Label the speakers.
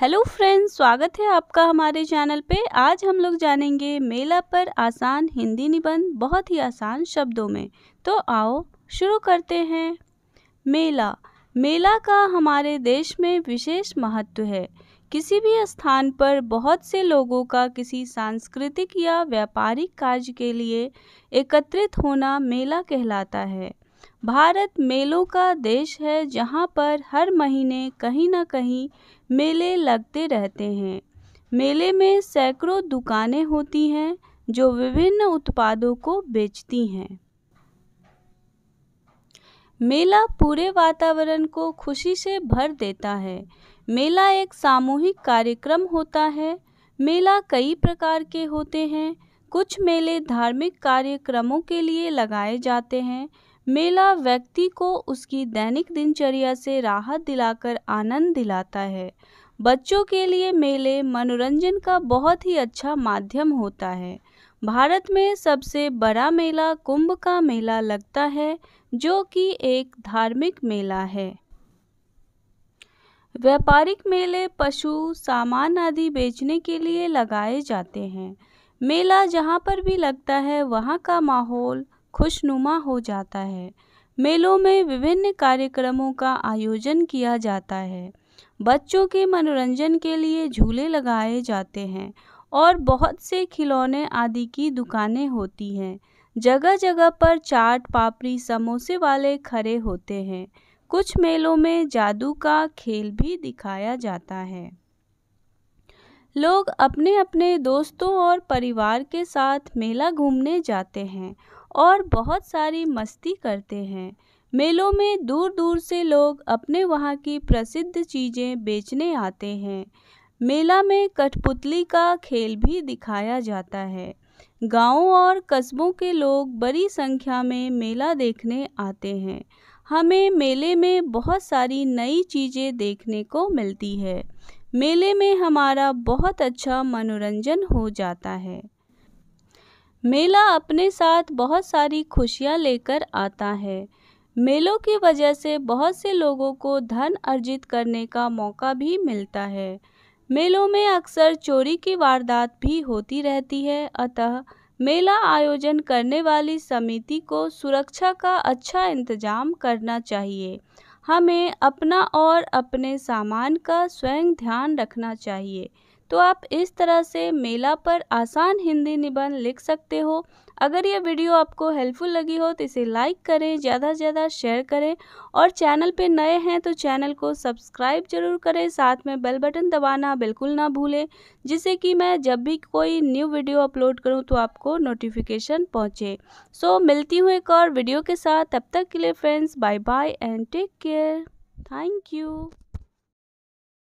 Speaker 1: hello friends स्वागत है आपका हमारे चैनल पे आज हम लोग जानेंगे मेला पर आसान हिंदी निबंध बहुत ही आसान शब्दों में तो आओ शुरू करते हैं मेला मेला का हमारे देश में विशेष महत्व है किसी भी स्थान पर बहुत से लोगों का किसी सांस्कृतिक या व्यापारिक कार्य के लिए एकत्रित होना मेला कहलाता है भारत मेलों का देश है जहाँ पर हर महीने कहीं ना कहीं मेले लगते रहते हैं मेले में सैकड़ों दुकानें होती हैं जो विभिन्न उत्पादों को बेचती हैं मेला पूरे वातावरण को खुशी से भर देता है मेला एक सामूहिक कार्यक्रम होता है मेला कई प्रकार के होते हैं कुछ मेले धार्मिक कार्यक्रमों के लिए लगाए जाते हैं मेला व्यक्ति को उसकी दैनिक दिनचर्या से राहत दिलाकर आनंद दिलाता है बच्चों के लिए मेले मनोरंजन का बहुत ही अच्छा माध्यम होता है भारत में सबसे बड़ा मेला कुंभ का मेला लगता है जो कि एक धार्मिक मेला है व्यापारिक मेले पशु सामान आदि बेचने के लिए लगाए जाते हैं मेला जहाँ पर भी लगता है वहाँ का माहौल खुशनुमा हो जाता है मेलों में विभिन्न कार्यक्रमों का आयोजन किया जाता है बच्चों के मनोरंजन के लिए झूले लगाए जाते हैं और बहुत से खिलौने आदि की दुकानें होती हैं जगह जगह पर चाट पापड़ी समोसे वाले खड़े होते हैं कुछ मेलों में जादू का खेल भी दिखाया जाता है लोग अपने अपने दोस्तों और परिवार के साथ मेला घूमने जाते हैं और बहुत सारी मस्ती करते हैं मेलों में दूर दूर से लोग अपने वहाँ की प्रसिद्ध चीज़ें बेचने आते हैं मेला में कठपुतली का खेल भी दिखाया जाता है गांवों और कस्बों के लोग बड़ी संख्या में मेला देखने आते हैं हमें मेले में बहुत सारी नई चीज़ें देखने को मिलती है मेले में हमारा बहुत अच्छा मनोरंजन हो जाता है मेला अपने साथ बहुत सारी खुशियाँ लेकर आता है मेलों की वजह से बहुत से लोगों को धन अर्जित करने का मौका भी मिलता है मेलों में अक्सर चोरी की वारदात भी होती रहती है अतः मेला आयोजन करने वाली समिति को सुरक्षा का अच्छा इंतजाम करना चाहिए हमें अपना और अपने सामान का स्वयं ध्यान रखना चाहिए तो आप इस तरह से मेला पर आसान हिंदी निबंध लिख सकते हो अगर यह वीडियो आपको हेल्पफुल लगी हो तो इसे लाइक करें ज़्यादा से ज़्यादा शेयर करें और चैनल पर नए हैं तो चैनल को सब्सक्राइब जरूर करें साथ में बेल बटन दबाना बिल्कुल ना भूलें जिससे कि मैं जब भी कोई न्यू वीडियो अपलोड करूं तो आपको नोटिफिकेशन पहुंचे सो so, मिलती हूँ एक और वीडियो के साथ तब तक के लिए friends bye bye and take care thank you